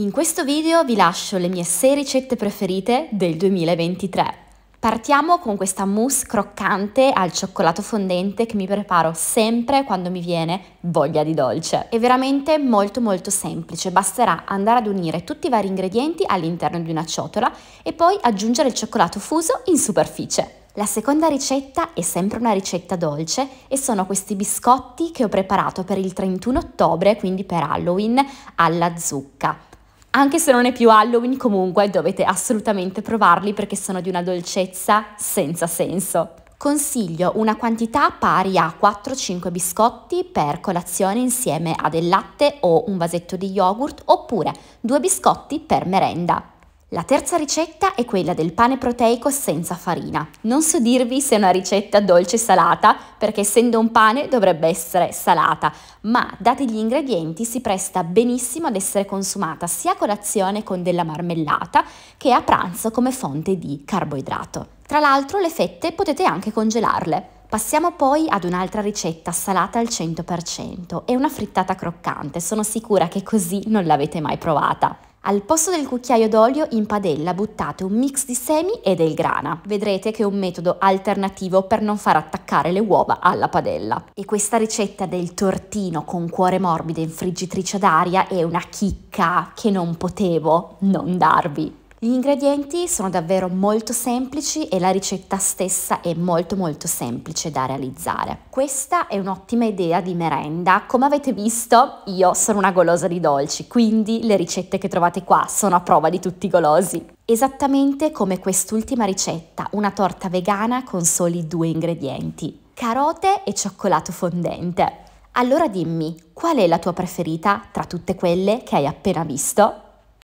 In questo video vi lascio le mie 6 ricette preferite del 2023. Partiamo con questa mousse croccante al cioccolato fondente che mi preparo sempre quando mi viene voglia di dolce. È veramente molto molto semplice, basterà andare ad unire tutti i vari ingredienti all'interno di una ciotola e poi aggiungere il cioccolato fuso in superficie. La seconda ricetta è sempre una ricetta dolce e sono questi biscotti che ho preparato per il 31 ottobre, quindi per Halloween, alla zucca. Anche se non è più Halloween, comunque dovete assolutamente provarli perché sono di una dolcezza senza senso. Consiglio una quantità pari a 4-5 biscotti per colazione insieme a del latte o un vasetto di yogurt oppure due biscotti per merenda. La terza ricetta è quella del pane proteico senza farina. Non so dirvi se è una ricetta dolce salata, perché essendo un pane dovrebbe essere salata, ma dati gli ingredienti si presta benissimo ad essere consumata sia a colazione con della marmellata che a pranzo come fonte di carboidrato. Tra l'altro le fette potete anche congelarle. Passiamo poi ad un'altra ricetta salata al 100% e una frittata croccante, sono sicura che così non l'avete mai provata. Al posto del cucchiaio d'olio in padella buttate un mix di semi e del grana. Vedrete che è un metodo alternativo per non far attaccare le uova alla padella. E questa ricetta del tortino con cuore morbido in friggitrice d'aria è una chicca che non potevo non darvi. Gli ingredienti sono davvero molto semplici e la ricetta stessa è molto molto semplice da realizzare. Questa è un'ottima idea di merenda. Come avete visto io sono una golosa di dolci, quindi le ricette che trovate qua sono a prova di tutti i golosi. Esattamente come quest'ultima ricetta, una torta vegana con soli due ingredienti, carote e cioccolato fondente. Allora dimmi, qual è la tua preferita tra tutte quelle che hai appena visto?